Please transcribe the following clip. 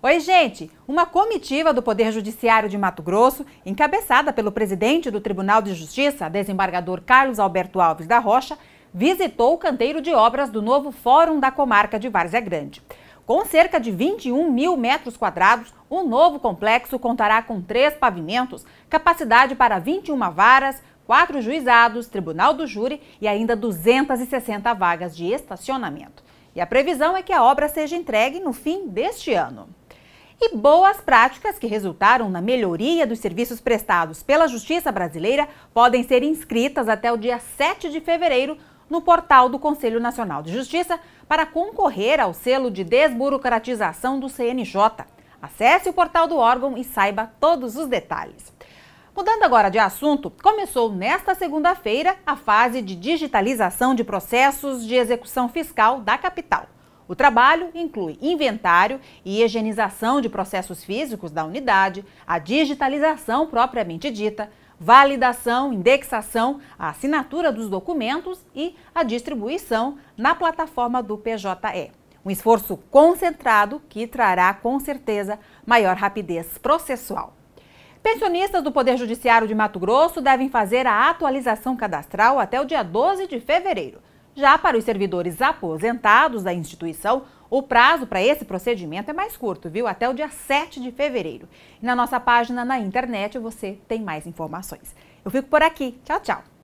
Oi, gente! Uma comitiva do Poder Judiciário de Mato Grosso, encabeçada pelo presidente do Tribunal de Justiça, desembargador Carlos Alberto Alves da Rocha, visitou o canteiro de obras do novo Fórum da Comarca de Várzea Grande. Com cerca de 21 mil metros quadrados, o novo complexo contará com três pavimentos, capacidade para 21 varas, quatro juizados, tribunal do júri e ainda 260 vagas de estacionamento. E a previsão é que a obra seja entregue no fim deste ano e boas práticas que resultaram na melhoria dos serviços prestados pela Justiça Brasileira podem ser inscritas até o dia 7 de fevereiro no portal do Conselho Nacional de Justiça para concorrer ao selo de desburocratização do CNJ. Acesse o portal do órgão e saiba todos os detalhes. Mudando agora de assunto, começou nesta segunda-feira a fase de digitalização de processos de execução fiscal da capital. O trabalho inclui inventário e higienização de processos físicos da unidade, a digitalização propriamente dita, validação, indexação, a assinatura dos documentos e a distribuição na plataforma do PJE. Um esforço concentrado que trará, com certeza, maior rapidez processual. Pensionistas do Poder Judiciário de Mato Grosso devem fazer a atualização cadastral até o dia 12 de fevereiro. Já para os servidores aposentados da instituição, o prazo para esse procedimento é mais curto, viu? Até o dia 7 de fevereiro. E na nossa página na internet você tem mais informações. Eu fico por aqui. Tchau, tchau.